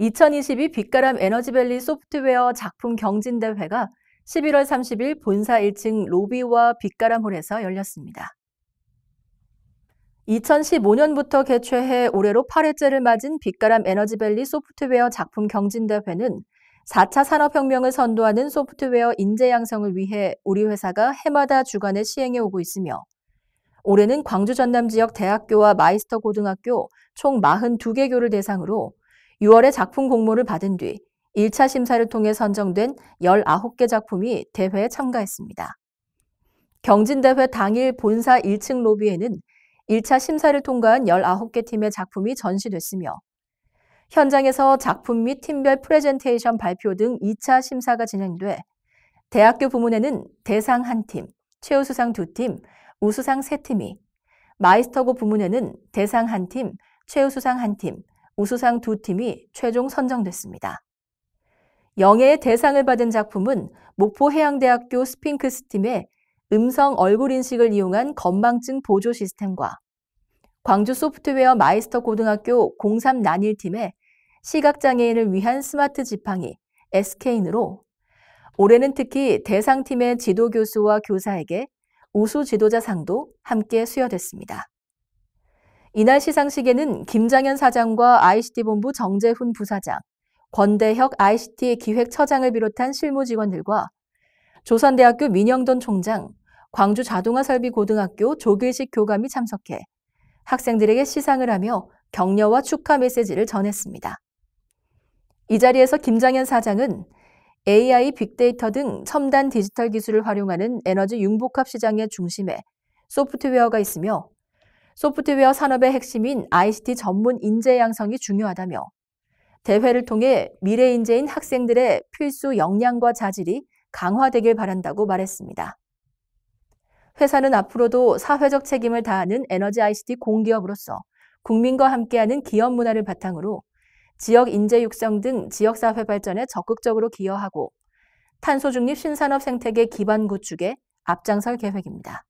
2022 빛가람 에너지밸리 소프트웨어 작품 경진대회가 11월 30일 본사 1층 로비와 빛가람홀에서 열렸습니다. 2015년부터 개최해 올해로 8회째를 맞은 빛가람 에너지밸리 소프트웨어 작품 경진대회는 4차 산업혁명을 선도하는 소프트웨어 인재 양성을 위해 우리 회사가 해마다 주간에 시행해 오고 있으며 올해는 광주 전남 지역 대학교와 마이스터 고등학교 총 42개 교를 대상으로 6월에 작품 공모를 받은 뒤 1차 심사를 통해 선정된 19개 작품이 대회에 참가했습니다. 경진대회 당일 본사 1층 로비에는 1차 심사를 통과한 19개 팀의 작품이 전시됐으며 현장에서 작품 및 팀별 프레젠테이션 발표 등 2차 심사가 진행돼 대학교 부문에는 대상 한팀 최우수상 두팀 우수상 세팀이 마이스터고 부문에는 대상 한팀 최우수상 한팀 우수상 두 팀이 최종 선정됐습니다. 영예의 대상을 받은 작품은 목포해양대학교 스핑크스 팀의 음성 얼굴 인식을 이용한 건망증 보조 시스템과 광주 소프트웨어 마이스터 고등학교 03 난일팀의 시각장애인을 위한 스마트 지팡이 SK인으로 올해는 특히 대상팀의 지도교수와 교사에게 우수 지도자상도 함께 수여됐습니다. 이날 시상식에는 김장현 사장과 ICT본부 정재훈 부사장, 권대혁 ICT 기획처장을 비롯한 실무 직원들과 조선대학교 민영돈 총장, 광주 자동화설비고등학교 조길식 교감이 참석해 학생들에게 시상을 하며 격려와 축하 메시지를 전했습니다. 이 자리에서 김장현 사장은 AI, 빅데이터 등 첨단 디지털 기술을 활용하는 에너지 융복합 시장의 중심에 소프트웨어가 있으며 소프트웨어 산업의 핵심인 ICT 전문 인재 양성이 중요하다며 대회를 통해 미래 인재인 학생들의 필수 역량과 자질이 강화되길 바란다고 말했습니다. 회사는 앞으로도 사회적 책임을 다하는 에너지 ICT 공기업으로서 국민과 함께하는 기업 문화를 바탕으로 지역 인재 육성 등 지역사회 발전에 적극적으로 기여하고 탄소 중립 신산업 생태계 기반 구축에 앞장설 계획입니다.